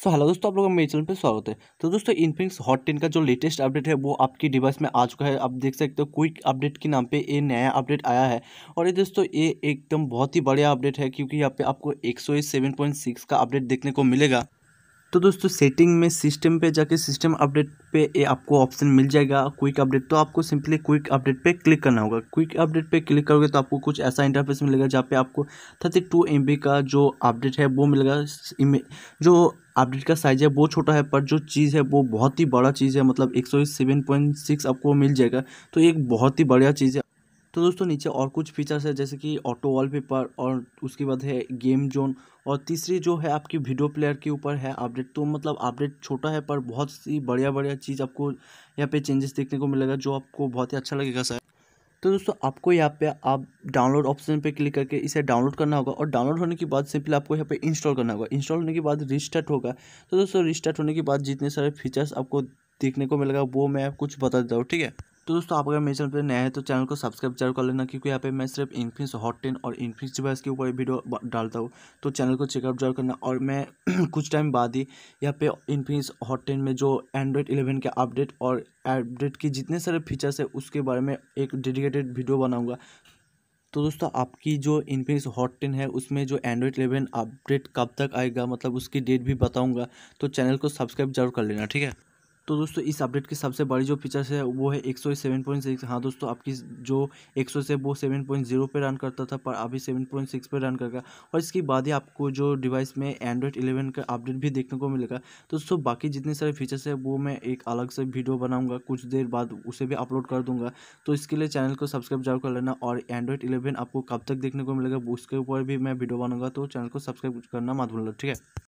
सो so, hello दोस्तों आप लोगों का मेरे चैनल पे स्वागत है तो दोस्तों इनफिनिक्स हॉट टेन का जो लेटेस्ट अपडेट है वो आपकी डिवाइस में आ चुका है आप देख सकते हो क्विक अपडेट के नाम पे ये नया अपडेट आया है और ये दोस्तों ये एकदम बहुत ही बढ़िया अपडेट है क्योंकि यहाँ पे आपको एक का अपडेट देखने को मिलेगा तो दोस्तों सेटिंग में सिस्टम पे जाके सिस्टम अपडेट पे ये आपको ऑप्शन मिल जाएगा क्विक अपडेट तो आपको सिंपली क्विक अपडेट पे क्लिक करना होगा क्विक अपडेट पे क्लिक करोगे तो आपको कुछ ऐसा इंटरफेस मिलेगा जहाँ पे आपको थर्टी टू एम बी का जो अपडेट है वो मिलेगा जो अपडेट का साइज़ है वो छोटा है पर जो चीज़ है वो बहुत ही बड़ा चीज़ है मतलब एक सौ सेवन पॉइंट सिक्स आपको मिल जाएगा तो एक बहुत ही बढ़िया चीज़ है तो दोस्तों नीचे और कुछ फीचर्स है जैसे कि ऑटो वॉलपेपर और उसके बाद है गेम जोन और तीसरी जो है आपकी वीडियो प्लेयर के ऊपर है अपडेट तो मतलब अपडेट छोटा है पर बहुत सी बढ़िया बढ़िया चीज़ आपको यहाँ पे चेंजेस देखने को मिलेगा जो आपको बहुत ही अच्छा लगेगा सर तो दोस्तों आपको यहाँ पे आप डाउनलोड ऑप्शन पे क्लिक करके इसे डाउनलोड करना होगा और डाउनलोड होने के बाद सिंपली आपको यहाँ पे इंस्टॉल करना होगा इंस्टॉल होने के बाद रिस्टार्ट होगा तो दोस्तों रिस्टार्ट होने के बाद जितने सारे फीचर्स आपको देखने को मिलेगा वो मैं कुछ बता देता हूँ ठीक है तो दोस्तों आप अगर मेरे चैनल पर नए हैं तो चैनल को सब्सक्राइब जरूर कर लेना क्योंकि यहाँ पे मैं सिर्फ इन्फिक्स हॉट टेन और इन्फिक्स डिवाइस के ऊपर वीडियो डालता हूँ तो चैनल को चेकअप जरूर करना और मैं कुछ टाइम बाद ही यहाँ पे इन्फिक्स हॉट टेन में जो एंड्रॉयड इलेवन के अपडेट और अपडेट के जितने सारे फीचर्स है उसके बारे में एक डेडिकेटेड वीडियो बनाऊँगा तो दोस्तों आपकी जो इन्फिनिक्स हॉट टेन है उसमें जो एंड्रॉयड इलेवन अपडेट कब तक आएगा मतलब उसकी डेट भी बताऊँगा तो चैनल को सब्सक्राइब जरूर कर लेना ठीक है तो दोस्तों इस अपडेट की सबसे बड़ी जो फीचर्स है वो है एक सौ सेवन पॉइंट सिक्स हाँ दोस्तों आपकी जो एक सौ से वो सेवन पॉइंट जीरो पर रन करता था पर अभी सेवन पॉइंट सिक्स पर रन करेगा और इसके बाद ही आपको जो डिवाइस में एंड्रॉयड इलेवन का अपडेट भी देखने को मिलेगा तो दोस्तों बाकी जितने सारे फीचर्स है वो मैं एक अलग से वीडियो बनाऊँगा कुछ देर बाद उसे भी अपलोड कर दूँगा तो इसके लिए चैनल को सब्सक्राइब जरूर कर लेना और एंड्रॉयड इलेवन आपको कब तक देखने को मिलेगा उसके ऊपर भी मैं वीडियो बनाऊँगा तो चैनल को सब्सक्राइब करना मत भूलना ठीक है